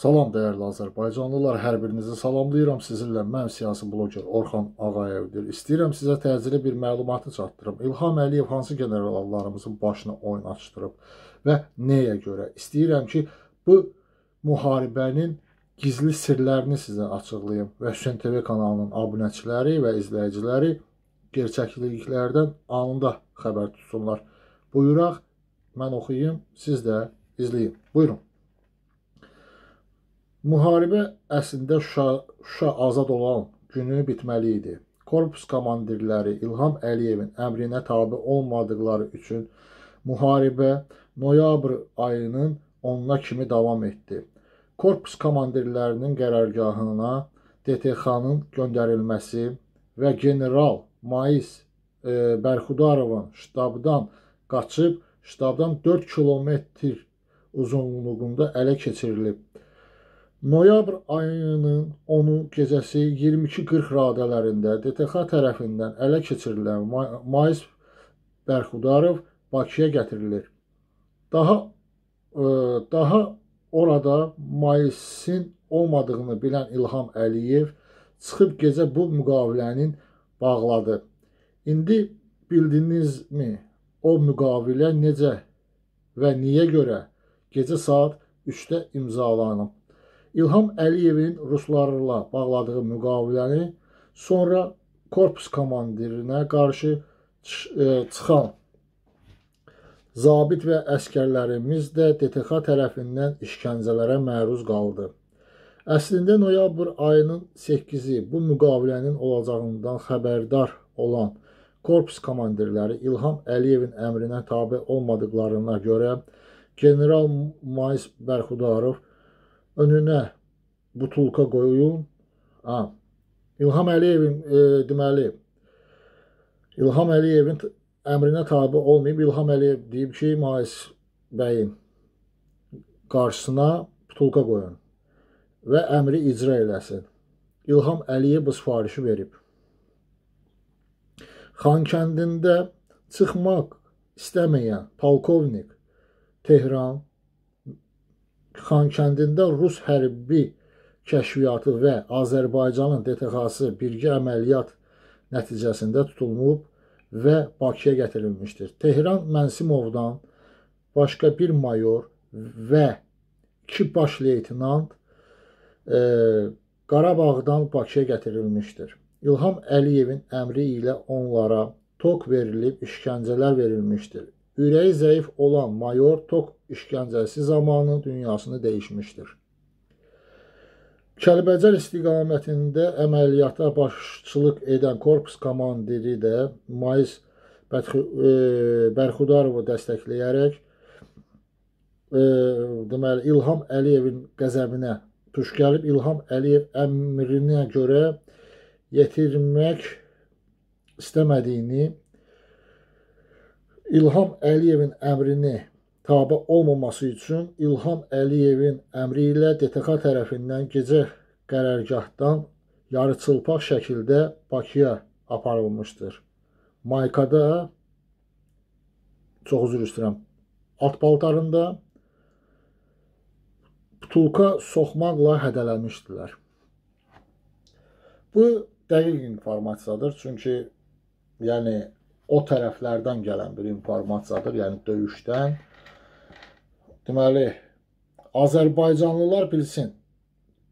Salam dəyərli Azərbaycanlılar, hər birinizi salamlayıram. Sizinlə mən siyasi bloger Orxan Ağayevdir. İstəyirəm sizə təcili bir məlumatı çatdırım. İlham Əliyev hansı generallarımızın başına oyun açdırıb və nəyə görə? İstəyirəm ki, bu müharibənin gizli sirlərini sizə açıqlayım və Hüseyn TV kanalının abunəçiləri və izləyiciləri gerçəkliklərdən anında xəbər tutsunlar. Buyuraq, mən oxuyayım, siz də izləyin. Buyurun. Müharibə əslində Şuşa, Şuşa azad olan günü bitməli idi. Korpus komandirləri İlham Əliyevin əmrinə tabe olmadıkları üçün müharibə noyabr ayının 10-na kimi davam etdi. Korpus komandirlərinin qərargahına DTX-nın göndərilməsi və general Mayis e, Bərxudarovun ştabdan qaçıb ştabdan 4 kilometr uzunluğunda ələ keçirilib. Noyabr ayının 10-u gecəsi 22:40 radələrində DTX tərəfindən ələ keçirilən Mais Bərxudarov Bakıya gətirilir. Daha ə, e, daha orada Maisin olmadığını bilən İlham Əliyev çıxıb gecə bu müqavilənin bağladı. İndi bildinizmi o müqavilə necə və niyə görə gecə saat 3-də imzalanıb? İlham Əliyevin ruslarla bağladığı müqaviləni sonra korpus komandirinə qarşı e, çıxan zabit və əskərlərimiz də DTX tərəfindən işgəncələrə məruz qaldı. Əslində noyabr ayının 8-i bu müqavilənin olacağından xəbərdar olan korpus komandirləri İlham Əliyevin əmrinə tabe olmadıqlarına görə general Mais Bərxudarov önünə butulka qoyun. Ha. İlham Əliyevin e, deməli İlham Əliyevin əmrinə tabe olmayıb İlham Əliyev deyib ki, Mais bəyin qarşısına butulka qoyun və əmri icra eləsin. İlham Əliyev bu sifarişi verib. Xankəndində çıxmaq istəməyən polkovnik Tehran Xankəndində rus hərbi kəşfiyyatı və Azərbaycanın DTX-ı birgə əməliyyat nəticəsində tutulmub və Bakıya gətirilmişdir. Tehran Mənsimovdan başqa bir mayor və iki baş leytinant e, Qarabağdan Bakıya gətirilmişdir. İlham Əliyevin əmri ilə onlara tok verilib, işgəncələr verilmişdir. Ürəyi zəif olan mayor tok işgəncəsi zamanı dünyasını dəyişmişdir. Kəlbəcər istiqamətində əməliyyata başçılıq edən korpus komandiri də Mayıs e, Bərxudarovu dəstəkləyərək e, deməli İlham Əliyevin qəzəbinə tuş gəlib İlham Əliyev əmrinə görə yetirmək istəmədiyini İlham Əliyevin əmrini tabe olmaması üçün İlham Əliyevin əmri ilə DTK tərəfindən gecə qərargahdan yarıçılpaq şəkildə Bakıya aparılmışdır. Maykada çox üzr istəyirəm. Alt paltarında putulka soxmaqla hədələnmişdilər. Bu dəqiq informasiyadır, çünki yəni o tərəflərdən gələn bir informasiyadır, yəni döyüşdən. Deməli, Azərbaycanlılar bilsin,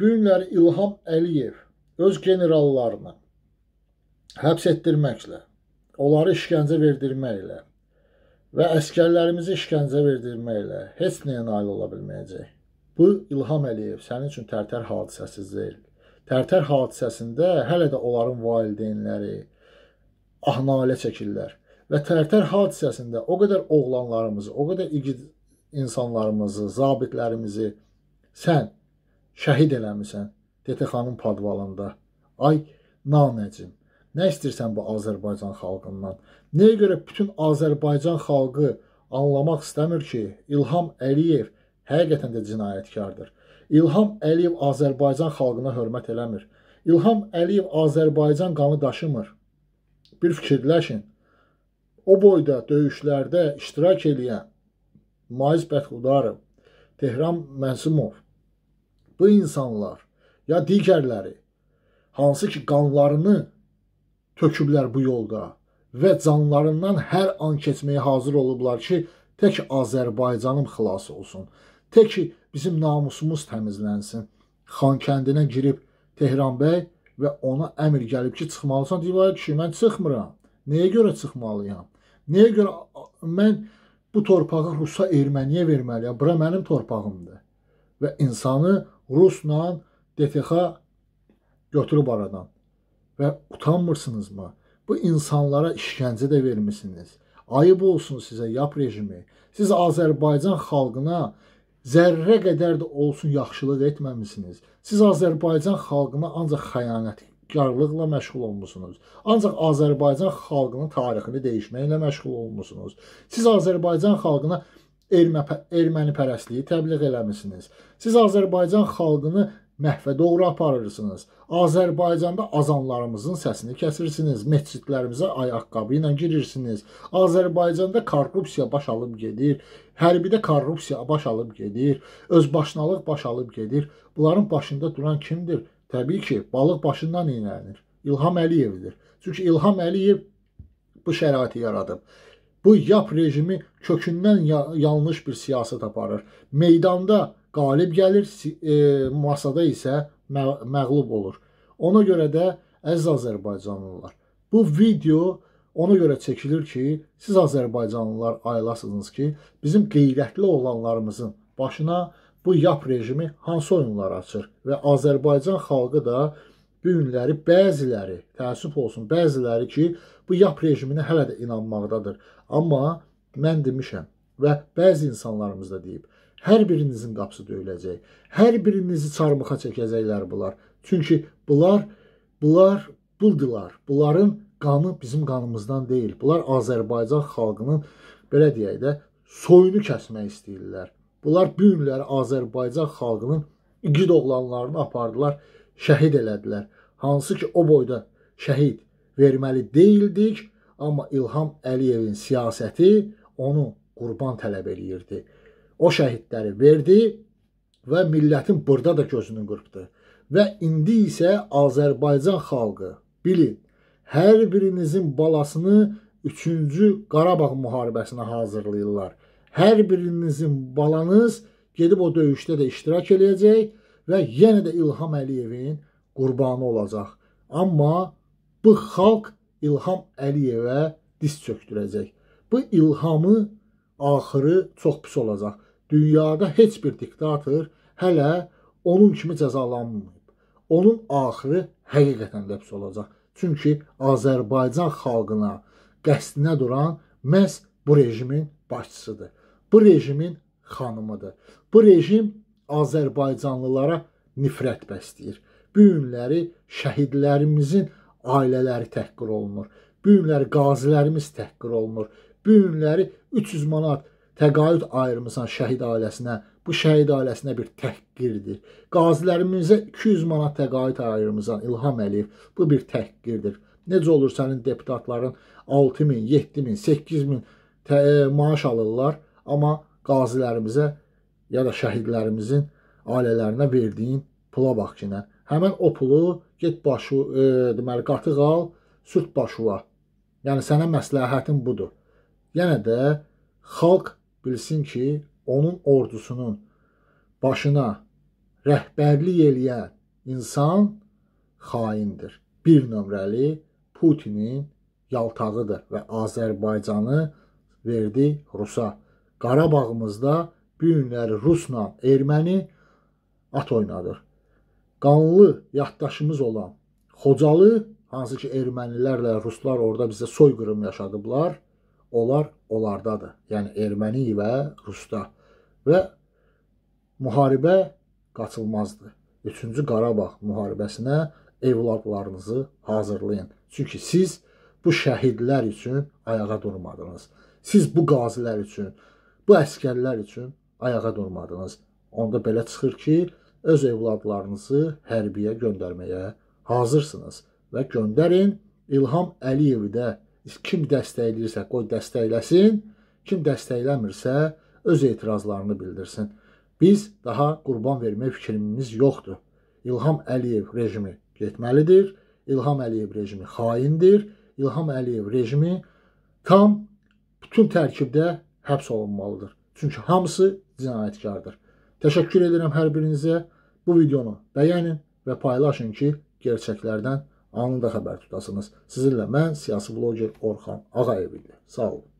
bu günləri İlham Əliyev öz generallarını həbs etdirməklə, onları işgəncə verdirməklə və əskərlərimizi işgəncə verdirməklə heç nəyə nail ola bilməyəcək. Bu İlham Əliyev sənin üçün tərtər hadisəsiz deyil. Tərtər hadisəsində hələ də onların valideynləri, ahnalə çəkirlər. Və tərtər hadisəsində o qədər oğlanlarımızı, o qədər igid insanlarımızı, zabitlərimizi sən şəhid eləmisən DTX-nın padvalında. Ay nanəcim, nə istəyirsən bu Azərbaycan xalqından? Nəyə görə bütün Azərbaycan xalqı anlamaq istəmir ki, İlham Əliyev həqiqətən də cinayətkardır. İlham Əliyev Azərbaycan xalqına hörmət eləmir. İlham Əliyev Azərbaycan qanı daşımır. Bir fikirləşin. O boyda döyüşlərdə iştirak edən Maiz Bətxudarov, Tehran Mənsimov bu insanlar ya digərləri hansı ki qanlarını töküblər bu yolda və canlarından hər an keçməyə hazır olublar ki, tək Azərbaycanım xilas olsun. Tək ki bizim namusumuz təmizlənsin. Xankəndinə girib Tehran bəy və ona əmr gəlib ki, çıxmalısan, deyir, ay kişi, mən çıxmıram. Nəyə görə çıxmalıyam? Nəyə görə mən bu torpağı Rusa erməniyə verməliyəm? Bura mənim torpağımdır. Və insanı Rusla DTX götürüb aradan. Və utanmırsınızmı? Bu insanlara işgəncə də vermisiniz. Ayıb olsun sizə, yap rejimi. Siz Azərbaycan xalqına zərrə qədər də olsun yaxşılıq etməmisiniz. Siz Azərbaycan xalqına ancaq xəyanət qarlıqla məşğul olmusunuz. Ancaq Azərbaycan xalqının tarixini dəyişməklə məşğul olmusunuz. Siz Azərbaycan xalqına erməni pərəstliyi təbliğ eləmisiniz. Siz Azərbaycan xalqını məhvə doğru aparırsınız. Azərbaycanda azanlarımızın səsini kəsirsiniz, məscidlərimizə ayaqqabı ilə girirsiniz. Azərbaycanda korrupsiya baş alıb gedir, hərbidə korrupsiya baş alıb gedir, özbaşınalıq baş alıb gedir. Bunların başında duran kimdir? Təbii ki, balıq başından iynələnir. İlham Əliyevdir. Çünki İlham Əliyev bu şəraiti yaradıb. Bu yap rejimi kökündən ya yanlış bir siyasət aparır. Meydanda qalib gəlir, e, masada isə mə məğlub olur. Ona görə də əziz Azərbaycanlılar, bu video ona görə çəkilir ki, siz Azərbaycanlılar ayılasınız ki, bizim qeyrətli olanlarımızın başına bu yap rejimi hansı oyunlar açır və Azərbaycan xalqı da bu günləri bəziləri, təəssüf olsun, bəziləri ki, bu yap rejiminə hələ də inanmaqdadır. Amma mən demişəm və bəzi insanlarımız da deyib, hər birinizin qapısı döyüləcək. Hər birinizi çarmıxa çəkəcəklər bunlar. Çünki bunlar bunlar buldular. Bunların qanı bizim qanımızdan deyil. Bunlar Azərbaycan xalqının belə deyək də soyunu kəsmək istəyirlər. Bunlar bu günləri Azərbaycan xalqının igid oğlanlarını apardılar, şəhid elədilər hansı ki o boyda şəhid verməli deyildik, amma İlham Əliyevin siyasəti onu qurban tələb eləyirdi. O şəhidləri verdi və millətin burada da gözünü qırpdı. Və indi isə Azərbaycan xalqı bilin, hər birinizin balasını 3-cü Qarabağ müharibəsinə hazırlayırlar. Hər birinizin balanız gedib o döyüşdə də iştirak eləyəcək və yenə də İlham Əliyevin qurbanı olacaq. Amma bu xalq İlham Əliyevə diz çökdürəcək. Bu ilhamı axırı çox pis olacaq. Dünyada heç bir diktator hələ onun kimi cəzalanmayıb. Onun axırı həqiqətən də pis olacaq. Çünki Azərbaycan xalqına qəsdinə duran məhz bu rejimin başçısıdır. Bu rejimin xanımıdır. Bu rejim Azərbaycanlılara nifrət bəsləyir. Bu günləri şəhidlərimizin ailələri təhqir olunur. Bu günləri qazilərimiz təhqir olunur. Bu günləri 300 manat təqaüd ayırmısan şəhid ailəsinə. Bu şəhid ailəsinə bir təhqirdir. Qazilərimizə 200 manat təqaüd ayırmısan İlham Əliyev. Bu bir təhqirdir. Necə olur sənin deputatların 6000, 7000, 8000 maaş alırlar, amma qazilərimizə ya da şəhidlərimizin ailələrinə verdiyin pula bax ki, nə həmin o pulu get başı, e, deməli qatıq al, sürt başula. Yəni sənə məsləhətim budur. Yenə də xalq bilsin ki, onun ordusunun başına rəhbərlik eləyən insan xaindir. Bir nömrəli Putinin yaltağıdır və Azərbaycanı verdi Rusa. Qarabağımızda bu günləri Rusla erməni at oynadır qanlı yaddaşımız olan Xocalı, hansı ki ermənilərlə ruslar orada bizə soyqırım yaşadıblar, onlar onlardadır. Yəni erməni və rusda və müharibə qaçılmazdır. 3-cü Qarabağ müharibəsinə evladlarınızı hazırlayın. Çünki siz bu şəhidlər üçün ayağa durmadınız. Siz bu qazilər üçün, bu əskərlər üçün ayağa durmadınız. Onda belə çıxır ki, öz övladlarınızı hərbiyə göndərməyə hazırsınız və göndərin. İlham Əliyevi də kim dəstəkləyirsə, qoy dəstəkləsin, kim dəstəkləmirsə öz etirazlarını bildirsin. Biz daha qurban vermək fikrimiz yoxdur. İlham Əliyev rejimi getməlidir. İlham Əliyev rejimi xaindir. İlham Əliyev rejimi tam bütün tərkibdə həbs olunmalıdır. Çünki hamısı cinayətkardır. Təşəkkür edirəm hər birinizə. Bu videonu bəyənin və paylaşın ki, gerçəklərdən anında xəbər tutasınız. Sizinlə mən siyasi bloger Orxan Ağayev idi. Sağ olun.